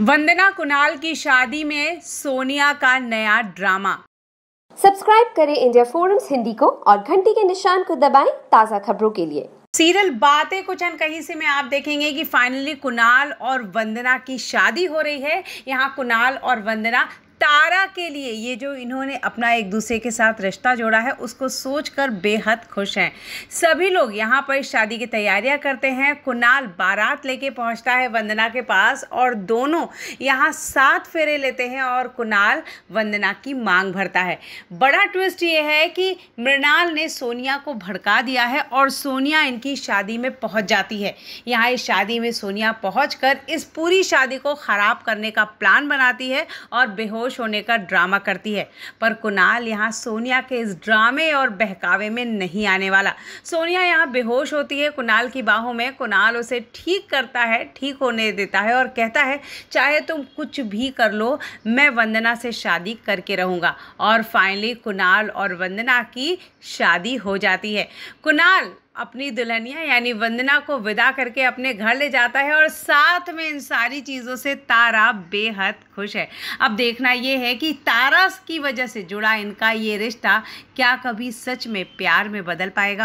वंदना कुणाल की शादी में सोनिया का नया ड्रामा सब्सक्राइब करें इंडिया फोरम्स हिंदी को और घंटी के निशान को दबाएं ताज़ा खबरों के लिए सीरियल बातें कुछ कहीं से में आप देखेंगे कि फाइनली कुणाल और वंदना की शादी हो रही है यहाँ कुणाल और वंदना तारा के लिए ये जो इन्होंने अपना एक दूसरे के साथ रिश्ता जोड़ा है उसको सोच कर बेहद खुश हैं सभी लोग यहाँ पर शादी की तैयारियाँ करते हैं कुणाल बारात लेके पहुँचता है वंदना के पास और दोनों यहाँ सात फेरे लेते हैं और कुणाल वंदना की मांग भरता है बड़ा ट्विस्ट ये है कि मृणाल ने सोनिया को भड़का दिया है और सोनिया इनकी शादी में पहुँच जाती है यहाँ इस शादी में सोनिया पहुँच इस पूरी शादी को ख़राब करने का प्लान बनाती है और बेहोश खामोश होने का ड्रामा करती है पर कुणाल यहाँ सोनिया के इस ड्रामे और बहकावे में नहीं आने वाला सोनिया यहाँ बेहोश होती है कुणाल की बाहों में कुणाल उसे ठीक करता है ठीक होने देता है और कहता है चाहे तुम कुछ भी कर लो मैं वंदना से शादी करके रहूँगा और फाइनली कुणाल और वंदना की शादी हो जाती है कुणाल अपनी दुल्हनिया यानी वंदना को विदा करके अपने घर ले जाता है और साथ में इन सारी चीज़ों से तारा बेहद खुश है अब देखना ये है कि तारा की वजह से जुड़ा इनका ये रिश्ता क्या कभी सच में प्यार में बदल पाएगा